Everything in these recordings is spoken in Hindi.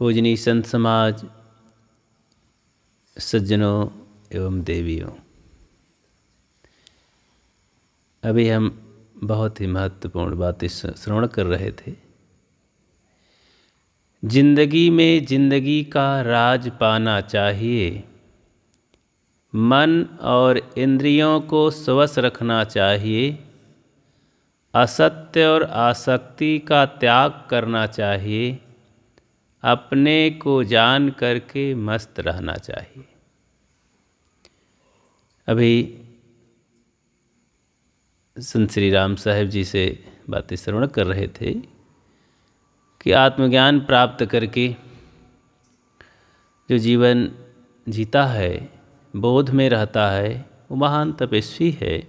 पूजनी संत समाज सज्जनों एवं देवियों अभी हम बहुत ही महत्वपूर्ण बातें श्रवण कर रहे थे जिंदगी में जिंदगी का राज पाना चाहिए मन और इंद्रियों को स्वस्थ रखना चाहिए असत्य और आसक्ति का त्याग करना चाहिए अपने को जान करके मस्त रहना चाहिए अभी संत श्री राम साहेब जी से बातें श्रवण कर रहे थे कि आत्मज्ञान प्राप्त करके जो जीवन जीता है बोध में रहता है वो महान तपस्वी है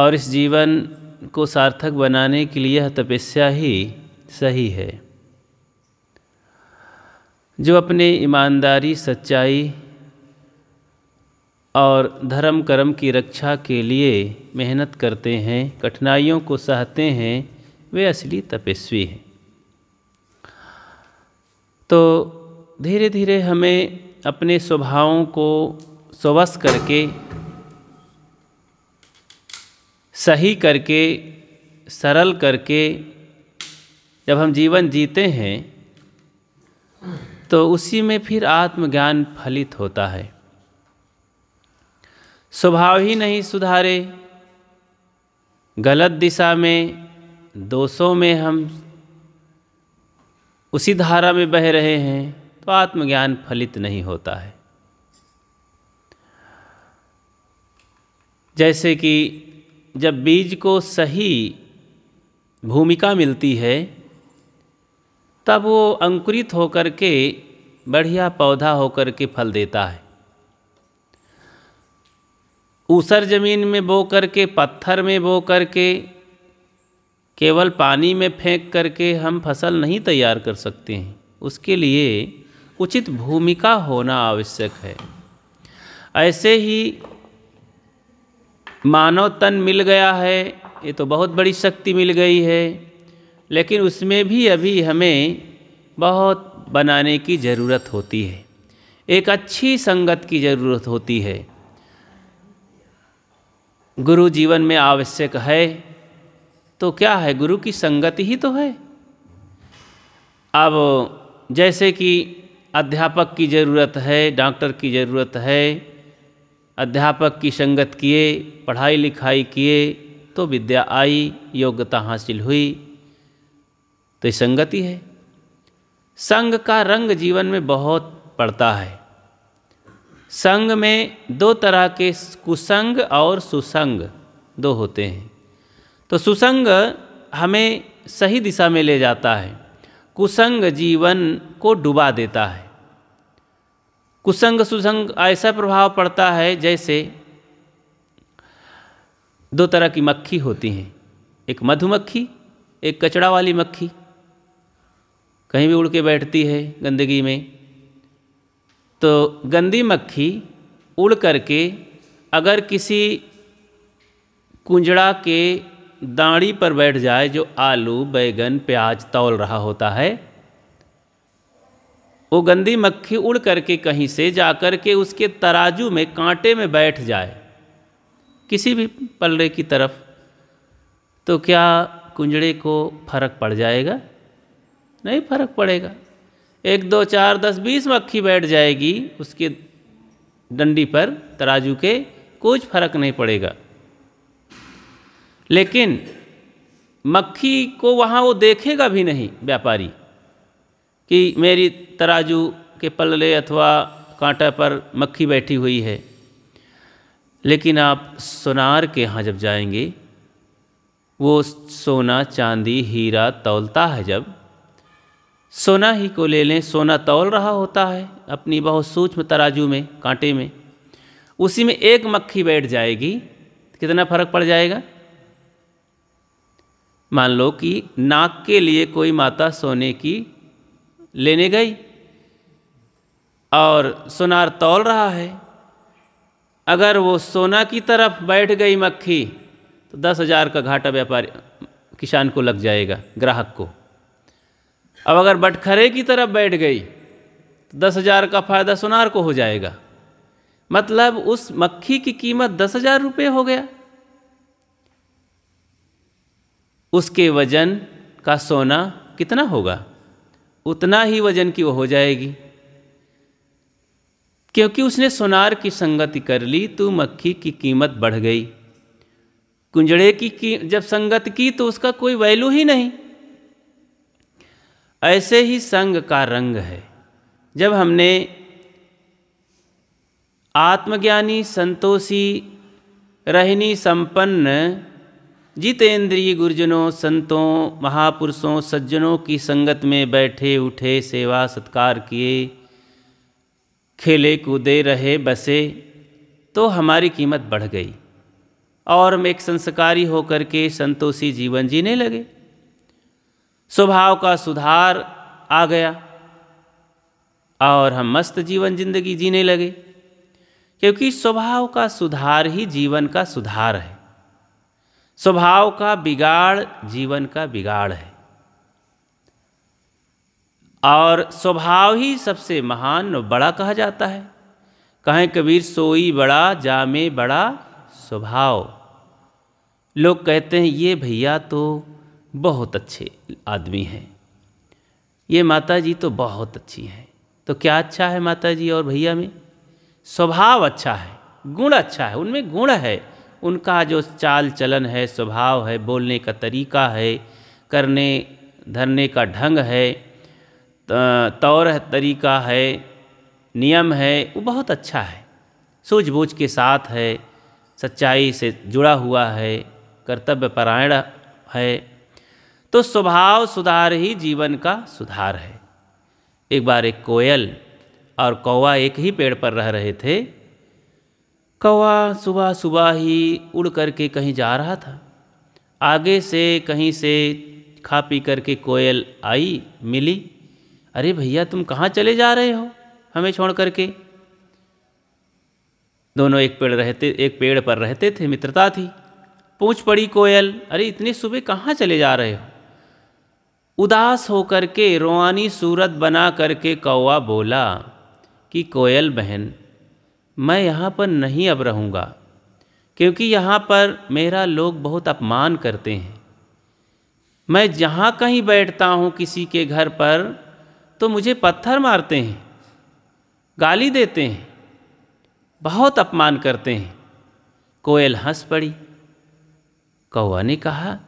और इस जीवन को सार्थक बनाने के लिए यह तपस्या ही सही है जो अपने ईमानदारी सच्चाई और धर्म कर्म की रक्षा के लिए मेहनत करते हैं कठिनाइयों को सहते हैं वे असली तपस्वी हैं तो धीरे धीरे हमें अपने स्वभावों को स्वस करके सही करके सरल करके जब हम जीवन जीते हैं तो उसी में फिर आत्मज्ञान फलित होता है स्वभाव ही नहीं सुधारे गलत दिशा में दोषों में हम उसी धारा में बह रहे हैं तो आत्मज्ञान फलित नहीं होता है जैसे कि जब बीज को सही भूमिका मिलती है तब वो अंकुरित होकर के बढ़िया पौधा होकर के फल देता है ऊसर ज़मीन में बो करके पत्थर में बो करके केवल पानी में फेंक करके हम फसल नहीं तैयार कर सकते हैं उसके लिए उचित भूमिका होना आवश्यक है ऐसे ही मानव तन मिल गया है ये तो बहुत बड़ी शक्ति मिल गई है लेकिन उसमें भी अभी हमें बहुत बनाने की ज़रूरत होती है एक अच्छी संगत की ज़रूरत होती है गुरु जीवन में आवश्यक है तो क्या है गुरु की संगति ही तो है अब जैसे कि अध्यापक की ज़रूरत है डॉक्टर की ज़रूरत है अध्यापक की संगत किए पढ़ाई लिखाई किए तो विद्या आई योग्यता हासिल हुई तो ये संगति है संग का रंग जीवन में बहुत पड़ता है संग में दो तरह के कुसंग और सुसंग दो होते हैं तो सुसंग हमें सही दिशा में ले जाता है कुसंग जीवन को डुबा देता है कुसंग सुसंग ऐसा प्रभाव पड़ता है जैसे दो तरह की मक्खी होती हैं एक मधुमक्खी एक कचड़ा वाली मक्खी कहीं भी उड़ के बैठती है गंदगी में तो गंदी मक्खी उड़ करके अगर किसी कुंजड़ा के दाढ़ी पर बैठ जाए जो आलू बैगन प्याज तौल रहा होता है वो गंदी मक्खी उड़ करके कहीं से जा कर के उसके तराजू में कांटे में बैठ जाए किसी भी पलड़े की तरफ तो क्या कुंजड़े को फर्क पड़ जाएगा नहीं फर्क पड़ेगा एक दो चार दस बीस मक्खी बैठ जाएगी उसके डंडी पर तराजू के कुछ फर्क नहीं पड़ेगा लेकिन मक्खी को वहाँ वो देखेगा भी नहीं व्यापारी कि मेरी तराजू के पल्ले अथवा कांटा पर मक्खी बैठी हुई है लेकिन आप सोनार के यहाँ जब जाएंगे वो सोना चांदी हीरा तौलता है जब सोना ही को ले लें सोना तौल रहा होता है अपनी बहुत सूक्ष्म तराजू में कांटे में उसी में एक मक्खी बैठ जाएगी कितना फर्क पड़ जाएगा मान लो कि नाक के लिए कोई माता सोने की लेने गई और सोनार तौल रहा है अगर वो सोना की तरफ बैठ गई मक्खी तो दस हज़ार का घाटा व्यापारी किसान को लग जाएगा ग्राहक को अब अगर बटखरे की तरफ बैठ गई तो दस हज़ार का फ़ायदा सुनार को हो जाएगा मतलब उस मक्खी की कीमत दस हज़ार रुपये हो गया उसके वज़न का सोना कितना होगा उतना ही वज़न की वो हो जाएगी क्योंकि उसने सोनार की संगति कर ली तो मक्खी की कीमत बढ़ गई कुंजड़े की, की जब संगत की तो उसका कोई वैल्यू ही नहीं ऐसे ही संग का रंग है जब हमने आत्मज्ञानी संतोषी रहनी संपन्न जितेंद्रीय गुरुजनों संतों महापुरुषों सज्जनों की संगत में बैठे उठे सेवा सत्कार किए खेले कूदे रहे बसे तो हमारी कीमत बढ़ गई और हम एक संस्कारी होकर के संतोषी जीवन जीने लगे स्वभाव का सुधार आ गया और हम मस्त जीवन जिंदगी जीने लगे क्योंकि स्वभाव का सुधार ही जीवन का सुधार है स्वभाव का बिगाड़ जीवन का बिगाड़ है और स्वभाव ही सबसे महान और बड़ा कहा जाता है कहें कबीर सोई बड़ा जामे बड़ा स्वभाव लोग कहते हैं ये भैया तो बहुत अच्छे आदमी हैं ये माता जी तो बहुत अच्छी हैं तो क्या अच्छा है माता जी और भैया में स्वभाव अच्छा है गुण अच्छा है उनमें गुण है उनका जो चाल चलन है स्वभाव है बोलने का तरीका है करने धरने का ढंग है तौर तरीका है नियम है वो बहुत अच्छा है सूझबूझ के साथ है सच्चाई से जुड़ा हुआ है कर्तव्य कर्तव्यपरायण है तो स्वभाव सुधार ही जीवन का सुधार है एक बार एक कोयल और कौवा एक ही पेड़ पर रह रहे थे कौवा सुबह सुबह ही उड़ करके कहीं जा रहा था आगे से कहीं से खा पी करके कोयल आई मिली अरे भैया तुम कहाँ चले जा रहे हो हमें छोड़ करके दोनों एक पेड़ रहते एक पेड़ पर रहते थे मित्रता थी पूछ पड़ी कोयल अरे इतनी सुबह कहाँ चले जा रहे हो उदास होकर के रोआनी सूरत बना करके कौआ बोला कि कोयल बहन मैं यहाँ पर नहीं अब रहूँगा क्योंकि यहाँ पर मेरा लोग बहुत अपमान करते हैं मैं जहाँ कहीं बैठता हूँ किसी के घर पर तो मुझे पत्थर मारते हैं गाली देते हैं बहुत अपमान करते हैं कोयल हंस पड़ी कौआ ने कहा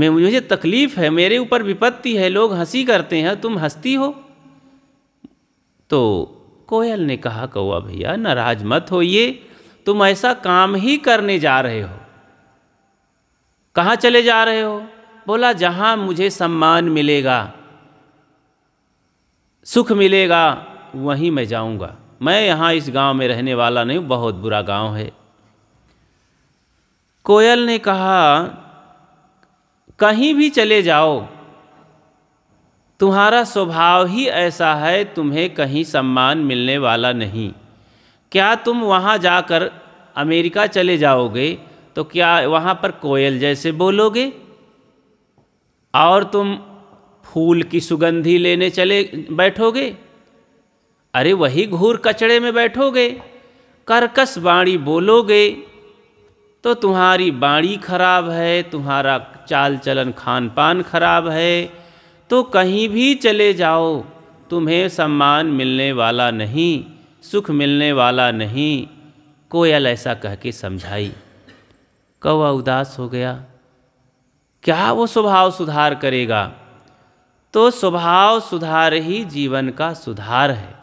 मैं मुझे तकलीफ़ है मेरे ऊपर विपत्ति है लोग हंसी करते हैं तुम हंसती हो तो कोयल ने कहा कौआ भैया नाराज मत होइए तुम ऐसा काम ही करने जा रहे हो कहाँ चले जा रहे हो बोला जहाँ मुझे सम्मान मिलेगा सुख मिलेगा वहीं मैं जाऊँगा मैं यहाँ इस गांव में रहने वाला नहीं बहुत बुरा गांव है कोयल ने कहा कहीं भी चले जाओ तुम्हारा स्वभाव ही ऐसा है तुम्हें कहीं सम्मान मिलने वाला नहीं क्या तुम वहाँ जाकर अमेरिका चले जाओगे तो क्या वहाँ पर कोयल जैसे बोलोगे और तुम फूल की सुगंधी लेने चले बैठोगे अरे वही घूर कचड़े में बैठोगे कर्कश बाणी बोलोगे तो तुम्हारी बाड़ी खराब है तुम्हारा चाल चलन खान पान खराब है तो कहीं भी चले जाओ तुम्हें सम्मान मिलने वाला नहीं सुख मिलने वाला नहीं कोयल ऐसा कह के समझाई कौवा उदास हो गया क्या वो स्वभाव सुधार करेगा तो स्वभाव सुधार ही जीवन का सुधार है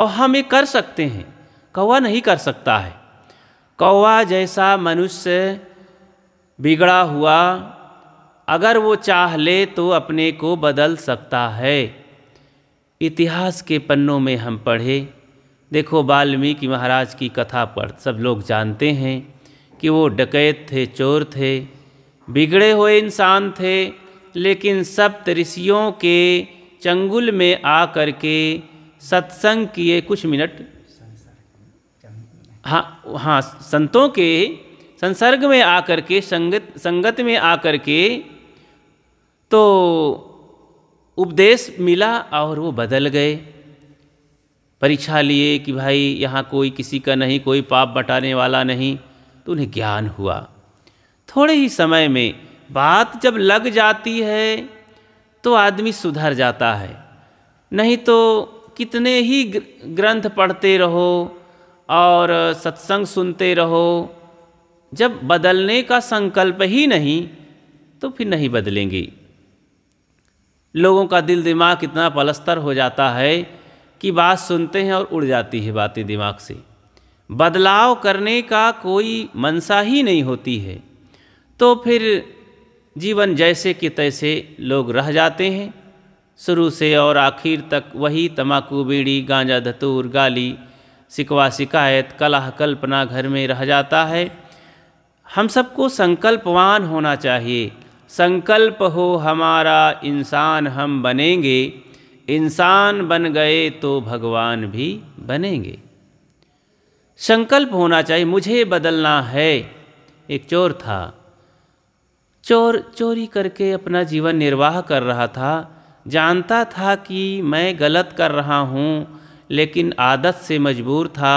और हम ये कर सकते हैं कौआ नहीं कर सकता है कौवा जैसा मनुष्य बिगड़ा हुआ अगर वो चाह ले तो अपने को बदल सकता है इतिहास के पन्नों में हम पढ़े देखो वाल्मीकि महाराज की कथा पर सब लोग जानते हैं कि वो डकैत थे चोर थे बिगड़े हुए इंसान थे लेकिन सप्त ऋषियों के चंगुल में आ के सत्संग किए कुछ मिनट हाँ हाँ संतों के संसर्ग में आकर के संगत संगत में आकर के तो उपदेश मिला और वो बदल गए परीक्षा लिए कि भाई यहाँ कोई किसी का नहीं कोई पाप बटाने वाला नहीं तो उन्हें ज्ञान हुआ थोड़े ही समय में बात जब लग जाती है तो आदमी सुधर जाता है नहीं तो कितने ही ग्रंथ पढ़ते रहो और सत्संग सुनते रहो जब बदलने का संकल्प ही नहीं तो फिर नहीं बदलेंगे लोगों का दिल दिमाग इतना पलस्तर हो जाता है कि बात सुनते हैं और उड़ जाती है बातें दिमाग से बदलाव करने का कोई मनसा ही नहीं होती है तो फिर जीवन जैसे कि तैसे लोग रह जाते हैं शुरू से और आखिर तक वही तमाकू बीड़ी गांजा धतूर गाली सिकवा शिकायत कलह कल्पना घर में रह जाता है हम सबको संकल्पवान होना चाहिए संकल्प हो हमारा इंसान हम बनेंगे इंसान बन गए तो भगवान भी बनेंगे संकल्प होना चाहिए मुझे बदलना है एक चोर था चोर चोरी करके अपना जीवन निर्वाह कर रहा था जानता था कि मैं गलत कर रहा हूँ लेकिन आदत से मजबूर था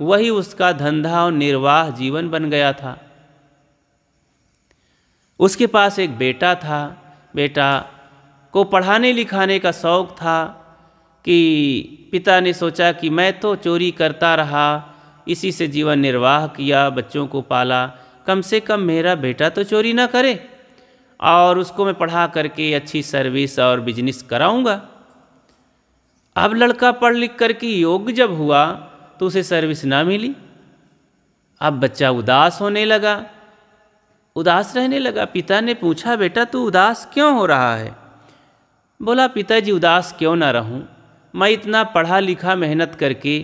वही उसका धंधा और निर्वाह जीवन बन गया था उसके पास एक बेटा था बेटा को पढ़ाने लिखाने का शौक़ था कि पिता ने सोचा कि मैं तो चोरी करता रहा इसी से जीवन निर्वाह किया बच्चों को पाला कम से कम मेरा बेटा तो चोरी ना करे और उसको मैं पढ़ा करके अच्छी सर्विस और बिजनेस कराऊंगा अब लड़का पढ़ लिख करके योग्य जब हुआ तो उसे सर्विस ना मिली अब बच्चा उदास होने लगा उदास रहने लगा पिता ने पूछा बेटा तू उदास क्यों हो रहा है बोला पिताजी उदास क्यों ना रहूं मैं इतना पढ़ा लिखा मेहनत करके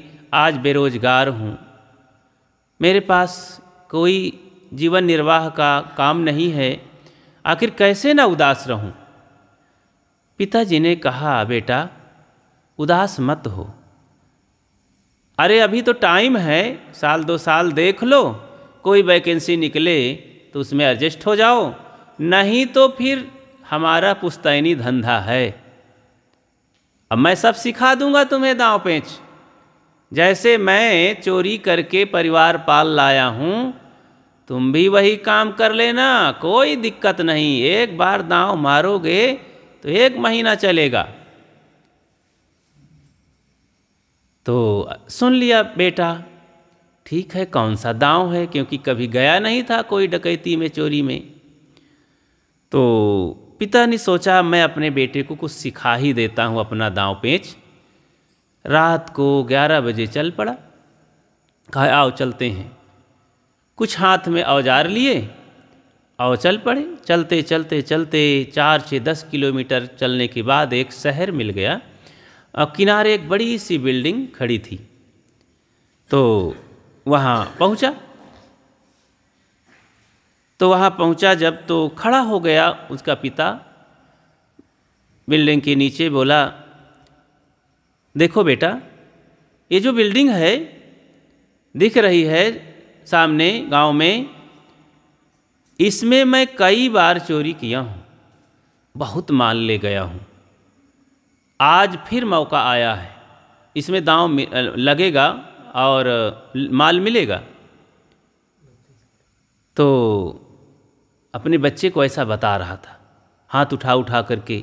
आज बेरोजगार हूं मेरे पास कोई जीवन निर्वाह का काम नहीं है आखिर कैसे ना उदास रहूं पिताजी ने कहा बेटा उदास मत हो अरे अभी तो टाइम है साल दो साल देख लो कोई वैकेंसी निकले तो उसमें एडजस्ट हो जाओ नहीं तो फिर हमारा पुस्तैनी धंधा है अब मैं सब सिखा दूंगा तुम्हें दाव पेंच जैसे मैं चोरी करके परिवार पाल लाया हूँ तुम भी वही काम कर लेना कोई दिक्कत नहीं एक बार दांव मारोगे तो एक महीना चलेगा तो सुन लिया बेटा ठीक है कौन सा दांव है क्योंकि कभी गया नहीं था कोई डकैती में चोरी में तो पिता ने सोचा मैं अपने बेटे को कुछ सिखा ही देता हूँ अपना दांव पेच रात को ग्यारह बजे चल पड़ा कहा आओ चलते हैं कुछ हाथ में औजार लिए आओ चल पड़े चलते चलते चलते चार से दस किलोमीटर चलने के बाद एक शहर मिल गया और किनारे एक बड़ी सी बिल्डिंग खड़ी थी तो वहाँ पहुँचा तो वहाँ पहुँचा जब तो खड़ा हो गया उसका पिता बिल्डिंग के नीचे बोला देखो बेटा ये जो बिल्डिंग है दिख रही है सामने गांव में इसमें मैं कई बार चोरी किया हूँ बहुत माल ले गया हूँ आज फिर मौका आया है इसमें दांव लगेगा और माल मिलेगा तो अपने बच्चे को ऐसा बता रहा था हाथ उठा उठा करके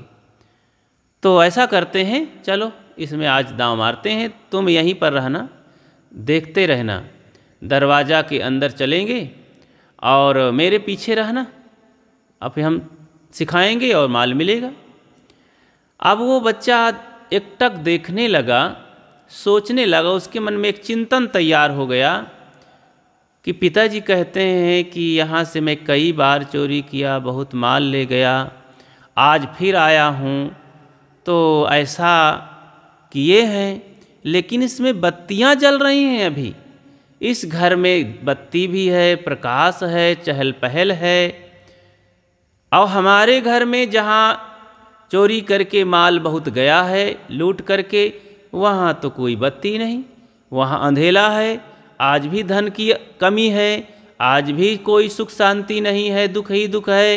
तो ऐसा करते हैं चलो इसमें आज दांव मारते हैं तुम यहीं पर रहना देखते रहना दरवाज़ा के अंदर चलेंगे और मेरे पीछे रहना अब हम सिखाएंगे और माल मिलेगा अब वो बच्चा एकटक देखने लगा सोचने लगा उसके मन में एक चिंतन तैयार हो गया कि पिताजी कहते हैं कि यहाँ से मैं कई बार चोरी किया बहुत माल ले गया आज फिर आया हूँ तो ऐसा किए हैं लेकिन इसमें बत्तियाँ जल रही हैं अभी इस घर में बत्ती भी है प्रकाश है चहल पहल है और हमारे घर में जहाँ चोरी करके माल बहुत गया है लूट करके वहाँ तो कोई बत्ती नहीं वहाँ अंधेला है आज भी धन की कमी है आज भी कोई सुख शांति नहीं है दुख ही दुख है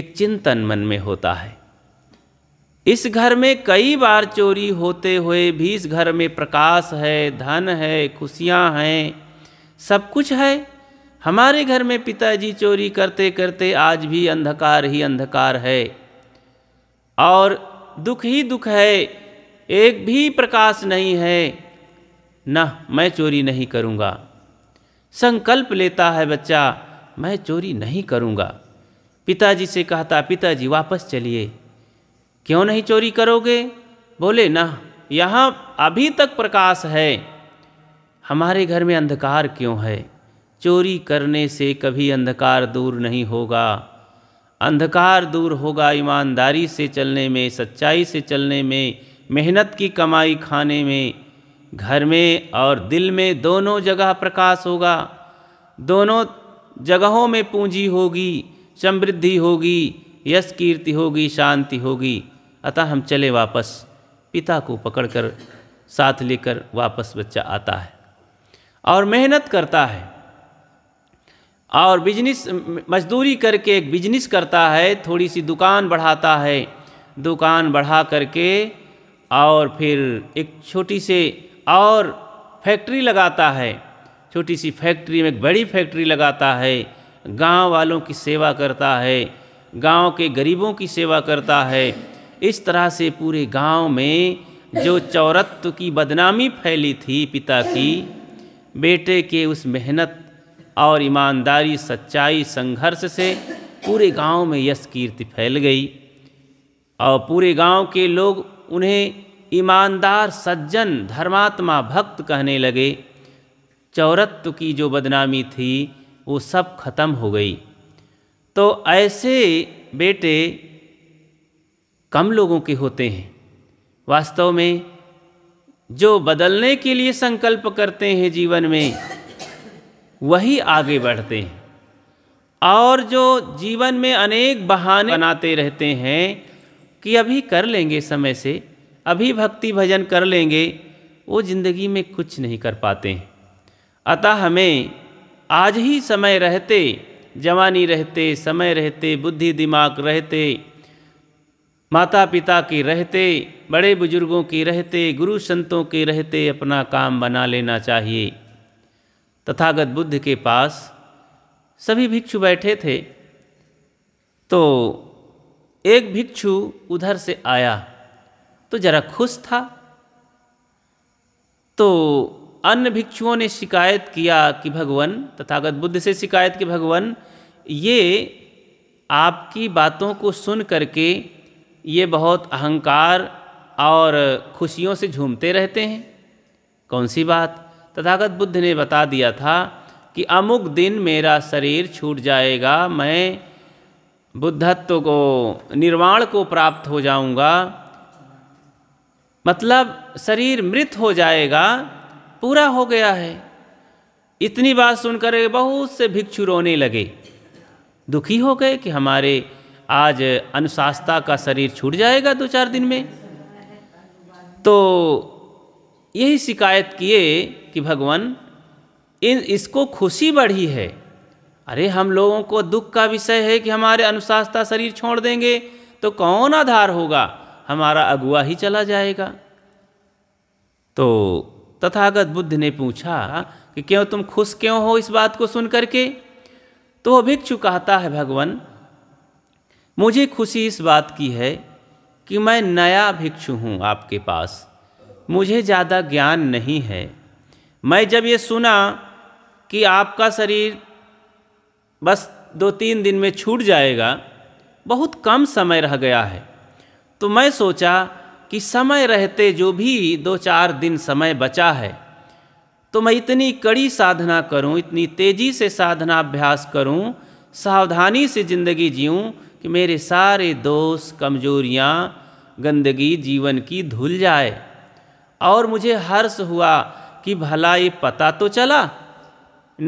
एक चिंतन मन में होता है इस घर में कई बार चोरी होते हुए भी इस घर में प्रकाश है धन है खुशियाँ हैं सब कुछ है हमारे घर में पिताजी चोरी करते करते आज भी अंधकार ही अंधकार है और दुख ही दुख है एक भी प्रकाश नहीं है न मैं चोरी नहीं करूँगा संकल्प लेता है बच्चा मैं चोरी नहीं करूँगा पिताजी से कहता पिताजी वापस चलिए क्यों नहीं चोरी करोगे बोले न यहाँ अभी तक प्रकाश है हमारे घर में अंधकार क्यों है चोरी करने से कभी अंधकार दूर नहीं होगा अंधकार दूर होगा ईमानदारी से चलने में सच्चाई से चलने में मेहनत की कमाई खाने में घर में और दिल में दोनों जगह प्रकाश होगा दोनों जगहों में पूंजी होगी समृद्धि होगी यश कीर्ति होगी शांति होगी अतः हम चले वापस पिता को पकड़कर साथ लेकर वापस बच्चा आता है और मेहनत करता है और बिजनेस मजदूरी करके एक बिजनेस करता है थोड़ी सी दुकान बढ़ाता है दुकान बढ़ा करके और फिर एक छोटी से और फैक्ट्री लगाता है छोटी सी फैक्ट्री में एक बड़ी फैक्ट्री लगाता है गांव वालों की सेवा करता है गांव के गरीबों की सेवा करता है इस तरह से पूरे गांव में जो चौरत्व की बदनामी फैली थी पिता की बेटे के उस मेहनत और ईमानदारी सच्चाई संघर्ष से पूरे गांव में यश कीर्ति फैल गई और पूरे गांव के लोग उन्हें ईमानदार सज्जन धर्मात्मा भक्त कहने लगे चौरत्व की जो बदनामी थी वो सब खत्म हो गई तो ऐसे बेटे कम लोगों के होते हैं वास्तव में जो बदलने के लिए संकल्प करते हैं जीवन में वही आगे बढ़ते हैं और जो जीवन में अनेक बहाने बनाते रहते हैं कि अभी कर लेंगे समय से अभी भक्ति भजन कर लेंगे वो ज़िंदगी में कुछ नहीं कर पाते हैं अतः हमें आज ही समय रहते जवानी रहते समय रहते बुद्धि दिमाग रहते माता पिता की रहते बड़े बुजुर्गों की रहते गुरु संतों की रहते अपना काम बना लेना चाहिए तथागत बुद्ध के पास सभी भिक्षु बैठे थे तो एक भिक्षु उधर से आया तो जरा खुश था तो अन्य भिक्षुओं ने शिकायत किया कि भगवान तथागत बुद्ध से शिकायत कि भगवान ये आपकी बातों को सुन करके ये बहुत अहंकार और खुशियों से झूमते रहते हैं कौन सी बात तथागत बुद्ध ने बता दिया था कि अमुक दिन मेरा शरीर छूट जाएगा मैं बुद्धत्व को निर्वाण को प्राप्त हो जाऊंगा मतलब शरीर मृत हो जाएगा पूरा हो गया है इतनी बात सुनकर बहुत से भिक्षु रोने लगे दुखी हो गए कि हमारे आज अनुशासता का शरीर छूट जाएगा दो चार दिन में तो यही शिकायत किए कि भगवान इन इसको खुशी बढ़ी है अरे हम लोगों को दुख का विषय है कि हमारे अनुशासता शरीर छोड़ देंगे तो कौन आधार होगा हमारा अगुआ ही चला जाएगा तो तथागत बुद्ध ने पूछा कि क्यों तुम खुश क्यों हो इस बात को सुन करके तो वो भिक्षु कहता है भगवान मुझे खुशी इस बात की है कि मैं नया भिक्षु हूँ आपके पास मुझे ज़्यादा ज्ञान नहीं है मैं जब ये सुना कि आपका शरीर बस दो तीन दिन में छूट जाएगा बहुत कम समय रह गया है तो मैं सोचा कि समय रहते जो भी दो चार दिन समय बचा है तो मैं इतनी कड़ी साधना करूं, इतनी तेज़ी से साधना अभ्यास करूं, सावधानी से ज़िंदगी जीऊं कि मेरे सारे दोष कमजोरियां गंदगी जीवन की धुल जाए और मुझे हर्ष हुआ कि भला ये पता तो चला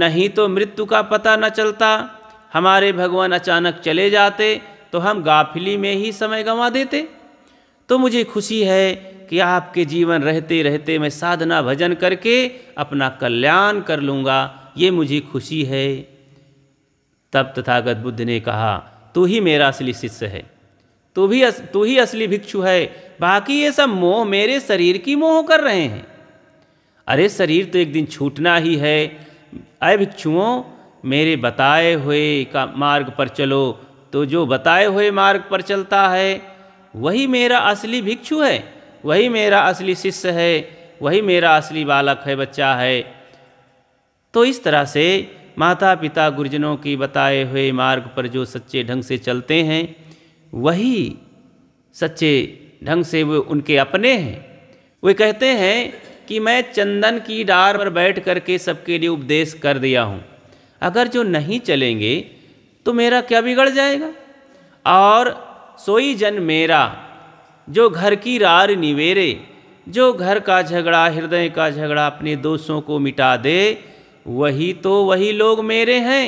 नहीं तो मृत्यु का पता न चलता हमारे भगवान अचानक चले जाते तो हम गाफिली में ही समय गंवा देते तो मुझे खुशी है कि आपके जीवन रहते रहते मैं साधना भजन करके अपना कल्याण कर लूँगा ये मुझे खुशी है तब तथागत बुद्ध ने कहा तू ही मेरा असली शिष्य है तू भी अस, तू ही असली भिक्षु है बाकी ये सब मोह मेरे शरीर की मोह कर रहे हैं अरे शरीर तो एक दिन छूटना ही है अय भिक्षुओं मेरे बताए हुए का मार्ग पर चलो तो जो बताए हुए मार्ग पर चलता है वही मेरा असली भिक्षु है वही मेरा असली शिष्य है वही मेरा असली बालक है बच्चा है तो इस तरह से माता पिता गुरुजनों के बताए हुए मार्ग पर जो सच्चे ढंग से चलते हैं वही सच्चे ढंग से वो उनके अपने हैं वे कहते हैं कि मैं चंदन की डार पर बैठ करके सबके लिए उपदेश कर दिया हूँ अगर जो नहीं चलेंगे तो मेरा क्या बिगड़ जाएगा और सोई जन मेरा जो घर की रार निवेरे जो घर का झगड़ा हृदय का झगड़ा अपने दोस्तों को मिटा दे वही तो वही लोग मेरे हैं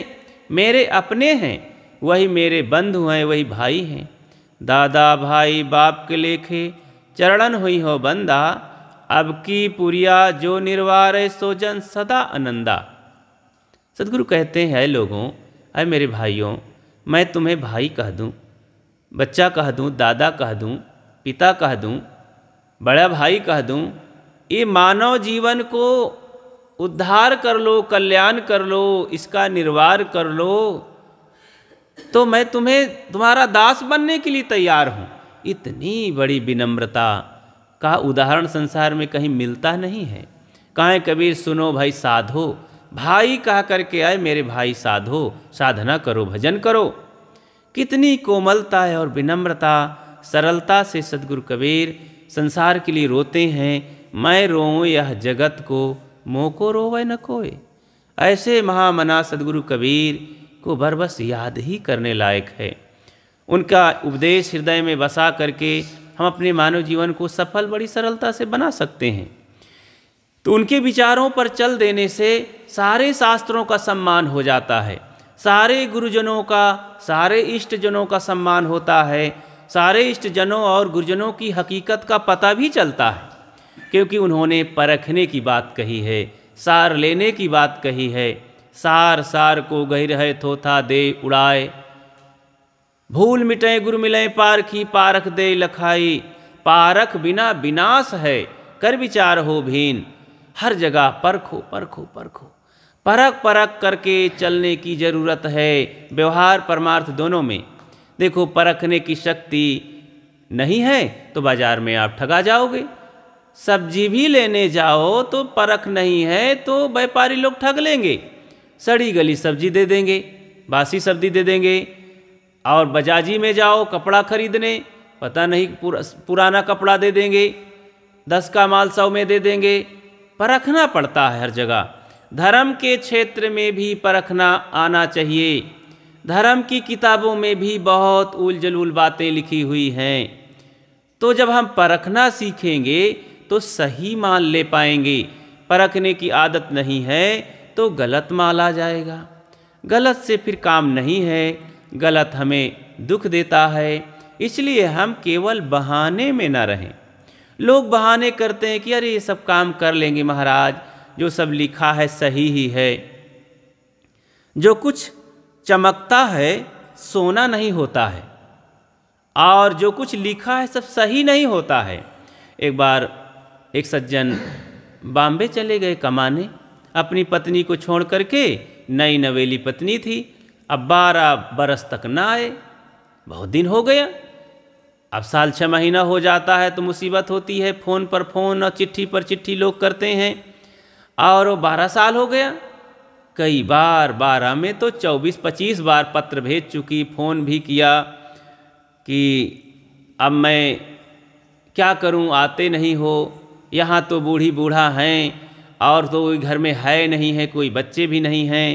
मेरे अपने हैं वही मेरे बंधु हैं वही भाई हैं दादा भाई बाप के लेखे चरणन हुई हो बंदा अब की पुरिया जो निर्वार सोजन सदा आनंदा सदगुरु कहते हैं लोगों अरे मेरे भाइयों मैं तुम्हें भाई कह दूँ बच्चा कह दूँ दादा कह दूँ पिता कह दूँ बड़ा भाई कह दूँ ये मानव जीवन को उद्धार कर लो कल्याण कर लो इसका निर्वार कर लो तो मैं तुम्हें तुम्हारा दास बनने के लिए तैयार हूँ इतनी बड़ी विनम्रता का उदाहरण संसार में कहीं मिलता नहीं है कहें कबीर सुनो भाई साधो भाई कह करके आए मेरे भाई साधो साधना करो भजन करो कितनी कोमलता है और विनम्रता सरलता से सदगुरु कबीर संसार के लिए रोते हैं मैं रोऊँ यह जगत को मोह को रोवे न कोय ऐसे महामना सदगुरु कबीर को बरबस याद ही करने लायक है उनका उपदेश हृदय में बसा करके हम अपने मानव जीवन को सफल बड़ी सरलता से बना सकते हैं तो उनके विचारों पर चल देने से सारे शास्त्रों का सम्मान हो जाता है सारे गुरुजनों का सारे इष्टजनों का सम्मान होता है सारे इष्टजनों और गुरुजनों की हकीकत का पता भी चलता है क्योंकि उन्होंने परखने की बात कही है सार लेने की बात कही है सार सार को गहिर है थोथा दे उड़ाए भूल मिटे गुरु मिले पारखी पारख दे लखाई पारख बिना विनाश है कर विचार हो भीन हर जगह परखो परखो परखो परख परख करके चलने की जरूरत है व्यवहार परमार्थ दोनों में देखो परखने की शक्ति नहीं है तो बाजार में आप ठगा जाओगे सब्जी भी लेने जाओ तो परख नहीं है तो व्यापारी लोग ठग लेंगे सड़ी गली सब्जी दे देंगे बासी सब्जी दे देंगे और बजाजी में जाओ कपड़ा खरीदने पता नहीं पुर, पुराना कपड़ा दे देंगे दस का माल सौ में दे देंगे परखना पड़ता है हर जगह धर्म के क्षेत्र में भी परखना आना चाहिए धर्म की किताबों में भी बहुत उलझलूल बातें लिखी हुई हैं तो जब हम परखना सीखेंगे तो सही मान ले पाएंगे परखने की आदत नहीं है तो गलत माल आ जाएगा गलत से फिर काम नहीं है गलत हमें दुख देता है इसलिए हम केवल बहाने में ना रहें लोग बहाने करते हैं कि अरे ये सब काम कर लेंगे महाराज जो सब लिखा है सही ही है जो कुछ चमकता है सोना नहीं होता है और जो कुछ लिखा है सब सही नहीं होता है एक बार एक सज्जन बॉम्बे चले गए कमाने अपनी पत्नी को छोड़ करके नई नवेली पत्नी थी अब बारह बरस तक ना आए बहुत दिन हो गया अब साल छः महीना हो जाता है तो मुसीबत होती है फ़ोन पर फ़ोन और चिट्ठी पर चिट्ठी लोग करते हैं और वो बारह साल हो गया कई बार बारह में तो चौबीस पच्चीस बार पत्र भेज चुकी फ़ोन भी किया कि अब मैं क्या करूं आते नहीं हो यहाँ तो बूढ़ी बूढ़ा हैं और तो कोई घर में है नहीं है कोई बच्चे भी नहीं हैं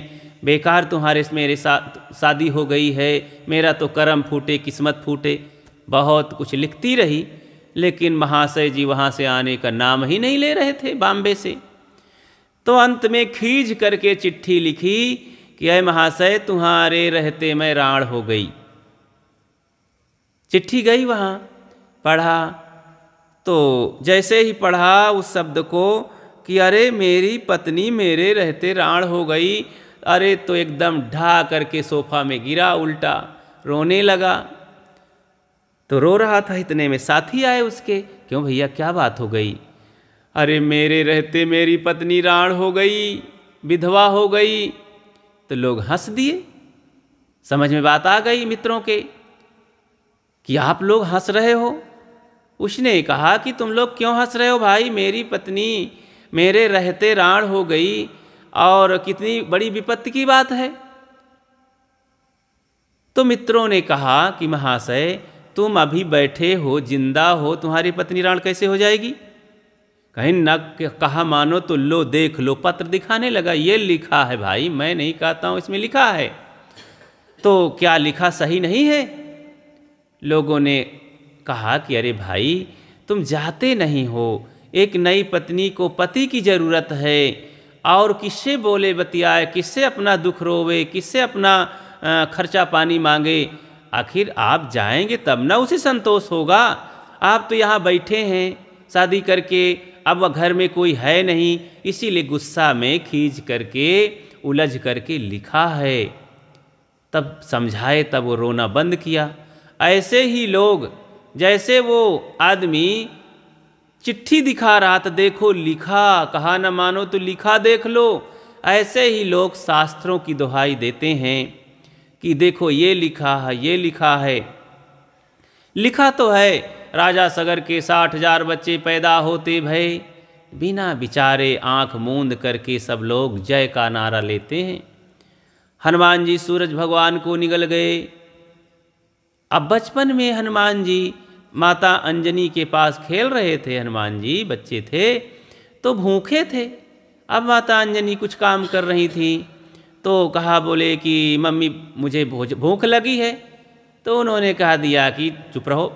बेकार तुम्हारे मेरे साथ शादी हो गई है मेरा तो कर्म फूटे किस्मत फूटे बहुत कुछ लिखती रही लेकिन महाशय जी वहाँ से आने का नाम ही नहीं ले रहे थे बॉम्बे से तो अंत में खींच करके चिट्ठी लिखी कि अय महाशय तुम्हारे रहते मैं राण हो गई चिट्ठी गई वहाँ पढ़ा तो जैसे ही पढ़ा उस शब्द को कि अरे मेरी पत्नी मेरे रहते राण हो गई अरे तो एकदम ढा करके सोफा में गिरा उल्टा रोने लगा तो रो रहा था इतने में साथी आए उसके क्यों भैया क्या बात हो गई अरे मेरे रहते मेरी पत्नी राण हो गई विधवा हो गई तो लोग हंस दिए समझ में बात आ गई मित्रों के कि आप लोग हंस रहे हो उसने कहा कि तुम लोग क्यों हंस रहे हो भाई मेरी पत्नी मेरे रहते राण हो गई और कितनी बड़ी विपत्ति की बात है तो मित्रों ने कहा कि महाशय तुम अभी बैठे हो जिंदा हो तुम्हारी पत्नी राण कैसे हो जाएगी कहीं न कहा मानो तो लो देख लो पत्र दिखाने लगा ये लिखा है भाई मैं नहीं कहता हूं इसमें लिखा है तो क्या लिखा सही नहीं है लोगों ने कहा कि अरे भाई तुम जाते नहीं हो एक नई पत्नी को पति की ज़रूरत है और किससे बोले बतियाए किससे अपना दुख रोवे किससे अपना खर्चा पानी मांगे आखिर आप जाएंगे तब ना उसे संतोष होगा आप तो यहाँ बैठे हैं शादी करके अब घर में कोई है नहीं इसीलिए गुस्सा में खींच करके उलझ करके लिखा है तब समझाए तब वो रोना बंद किया ऐसे ही लोग जैसे वो आदमी चिट्ठी दिखा रहा था देखो लिखा कहा न मानो तो लिखा देख लो ऐसे ही लोग शास्त्रों की दुहाई देते हैं कि देखो ये लिखा है ये लिखा है लिखा तो है राजा सगर के साठ हजार बच्चे पैदा होते भय बिना बिचारे आंख मूंद करके सब लोग जय का नारा लेते हैं हनुमान जी सूरज भगवान को निगल गए अब बचपन में हनुमान जी माता अंजनी के पास खेल रहे थे हनुमान जी बच्चे थे तो भूखे थे अब माता अंजनी कुछ काम कर रही थी तो कहा बोले कि मम्मी मुझे भूख लगी है तो उन्होंने कहा दिया कि चुप रहो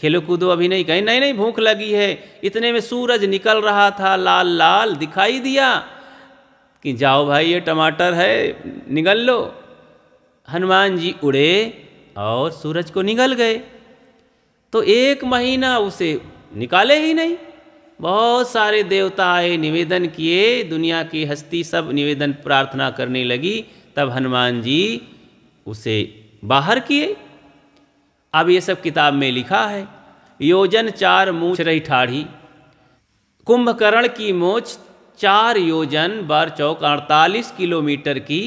खेलो कूदो तो अभी नहीं कहीं नहीं नहीं भूख लगी है इतने में सूरज निकल रहा था लाल लाल दिखाई दिया कि जाओ भाई ये टमाटर है निगल लो हनुमान जी उड़े और सूरज को निगल गए तो एक महीना उसे निकाले ही नहीं बहुत सारे देवता आए निवेदन किए दुनिया की हस्ती सब निवेदन प्रार्थना करने लगी तब हनुमान जी उसे बाहर किए अब ये सब किताब में लिखा है योजन चार मूछ रही ठाढ़ी कुंभकर्ण की मोच चार योजन बार चौक अड़तालीस किलोमीटर की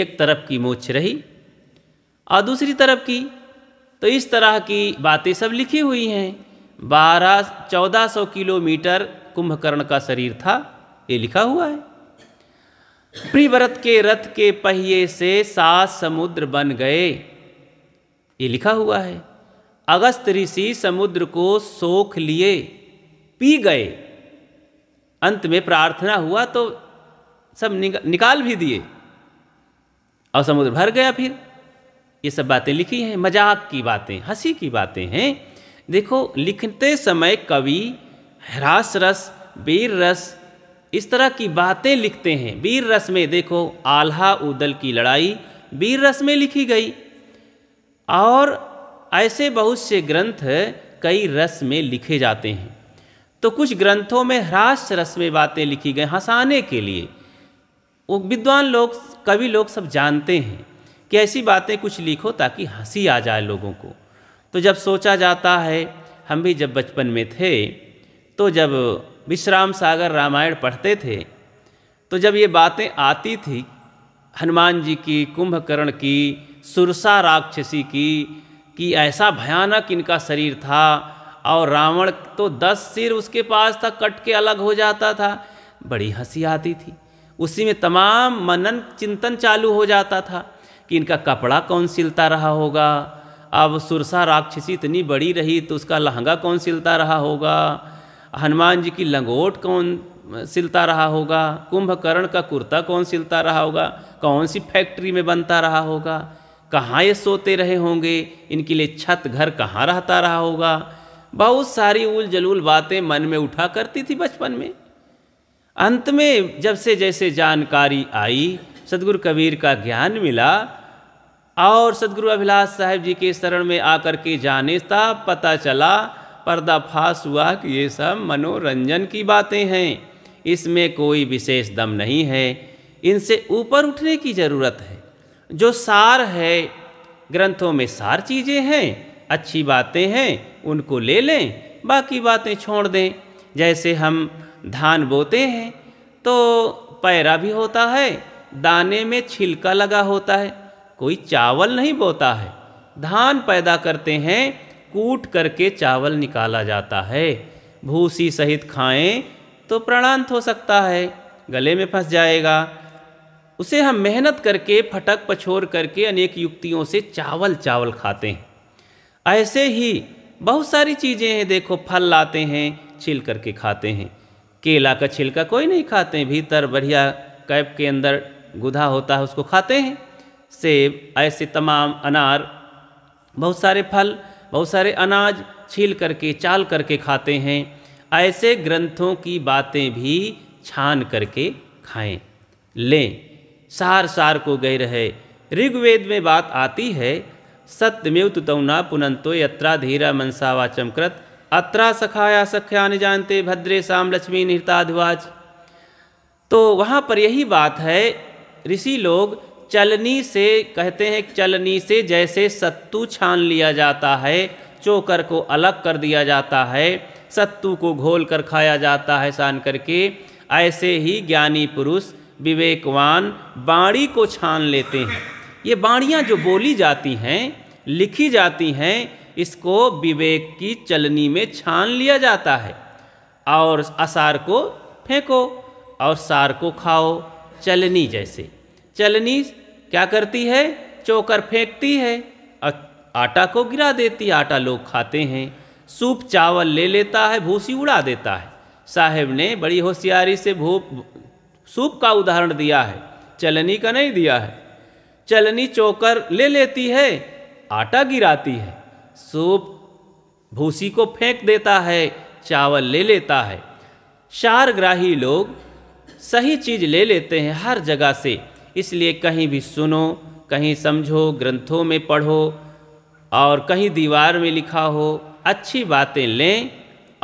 एक तरफ की मोछ रही और दूसरी तरफ की तो इस तरह की बातें सब लिखी हुई हैं बारह चौदह सौ किलोमीटर कुंभकर्ण का शरीर था ये लिखा हुआ है प्रिव्रत के रथ के पहिए से सात समुद्र बन गए ये लिखा हुआ है अगस्त ऋषि समुद्र को सोख लिए पी गए अंत में प्रार्थना हुआ तो सब निकाल भी दिए और समुद्र भर गया फिर ये सब बातें लिखी हैं मजाक की बातें हंसी की बातें हैं देखो लिखते समय कवि ह्रास रस वीर रस इस तरह की बातें लिखते हैं वीर रस में देखो आल्हा उदल की लड़ाई वीर रस में लिखी गई और ऐसे बहुत से ग्रंथ कई रस में लिखे जाते हैं तो कुछ ग्रंथों में ह्रास रस में बातें लिखी गई हंसाने के लिए वो विद्वान लोग कवि लोग सब जानते हैं कि ऐसी बातें कुछ लिखो ताकि हंसी आ जाए लोगों को तो जब सोचा जाता है हम भी जब बचपन में थे तो जब विश्राम सागर रामायण पढ़ते थे तो जब ये बातें आती थी हनुमान जी की कुंभकर्ण की सुरसा राक्षसी की कि ऐसा भयानक इनका शरीर था और रावण तो दस सिर उसके पास था कट के अलग हो जाता था बड़ी हंसी आती थी उसी में तमाम मनन चिंतन चालू हो जाता था कि इनका कपड़ा कौन सिलता रहा होगा अब सुरसा राक्षसी इतनी बड़ी रही तो उसका लहंगा कौन सिलता रहा होगा हनुमान जी की लंगोट कौन सिलता रहा होगा कुंभकर्ण का कुर्ता कौन सिलता रहा होगा कौन सी फैक्ट्री में बनता रहा होगा कहाँ ये सोते रहे होंगे इनके लिए छत घर कहाँ रहता रहा होगा बहुत सारी उल जलूल बातें मन में उठा करती थी बचपन में अंत में जब से जैसे जानकारी आई सदगुरु कबीर का ज्ञान मिला और सदगुरु अभिलाष साहब जी के शरण में आकर के जाने तब पता चला पर्दाफाश हुआ कि ये सब मनोरंजन की बातें हैं इसमें कोई विशेष दम नहीं है इनसे ऊपर उठने की ज़रूरत है जो सार है ग्रंथों में सार चीज़ें हैं अच्छी बातें हैं उनको ले लें बाकी बातें छोड़ दें जैसे हम धान बोते हैं तो पैरा भी होता है दाने में छिलका लगा होता है कोई चावल नहीं बोता है धान पैदा करते हैं कूट करके चावल निकाला जाता है भूसी सहित खाएं तो प्राणांत हो सकता है गले में फंस जाएगा उसे हम मेहनत करके फटक पछोर करके अनेक युक्तियों से चावल चावल खाते हैं ऐसे ही बहुत सारी चीज़ें हैं देखो फल लाते हैं छिल करके खाते हैं केला का छिलका कोई नहीं खाते भीतर बढ़िया कैप के अंदर गुधा होता है उसको खाते हैं सेब ऐसे तमाम अनार बहुत सारे फल बहुत सारे अनाज छील करके चाल करके खाते हैं ऐसे ग्रंथों की बातें भी छान करके खाएं लें सार सार को गए रहे ऋग्वेद में बात आती है सत्यमेव तुतौना पुनंतो यत्रा धीरा मनसा वाचम कृत अत्रा सखाया सख्या न जानते भद्रे शाम लक्ष्मी निहताधिवाज तो वहाँ पर यही बात है ऋषि लोग चलनी से कहते हैं चलनी से जैसे सत्तू छान लिया जाता है चोकर को अलग कर दिया जाता है सत्तू को घोल कर खाया जाता है सान करके ऐसे ही ज्ञानी पुरुष विवेकवान बाणी को छान लेते हैं ये बाणियाँ जो बोली जाती हैं लिखी जाती हैं इसको विवेक की चलनी में छान लिया जाता है और असार को फेंको और सार को खाओ चलनी जैसे चलनी क्या करती है चोकर फेंकती है और आटा को गिरा देती है आटा लोग खाते हैं सूप चावल ले लेता है भूसी उड़ा देता है साहेब ने बड़ी होशियारी से भू सूप का उदाहरण दिया है चलनी का नहीं दिया है चलनी चोकर ले लेती है आटा गिराती है सूप भूसी को फेंक देता है चावल ले लेता है शारग्राही लोग सही चीज़ ले लेते हैं हर जगह से इसलिए कहीं भी सुनो कहीं समझो ग्रंथों में पढ़ो और कहीं दीवार में लिखा हो अच्छी बातें लें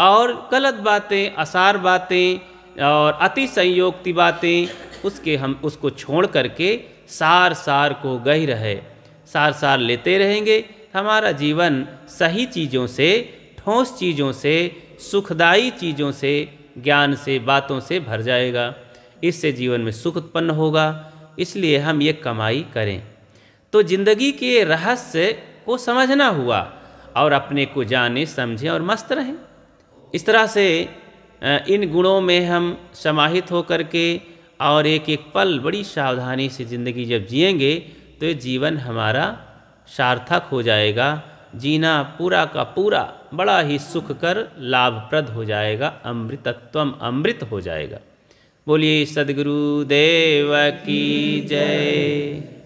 और गलत बातें आसार बातें और अति संयोक्ति बातें उसके हम उसको छोड़ करके सार सार को गई रहे सार सार लेते रहेंगे हमारा जीवन सही चीज़ों से ठोस चीज़ों से सुखदाई चीज़ों से ज्ञान से बातों से भर जाएगा इससे जीवन में सुख उत्पन्न होगा इसलिए हम ये कमाई करें तो जिंदगी के रहस्य को समझना हुआ और अपने को जाने समझें और मस्त रहें इस तरह से इन गुणों में हम समाहित होकर के और एक एक पल बड़ी सावधानी से ज़िंदगी जब जिएंगे तो ये जीवन हमारा सार्थक हो जाएगा जीना पूरा का पूरा बड़ा ही सुख कर लाभप्रद हो जाएगा अमृतत्वम अमृत हो जाएगा बोलिए सदगुरुदेव की जय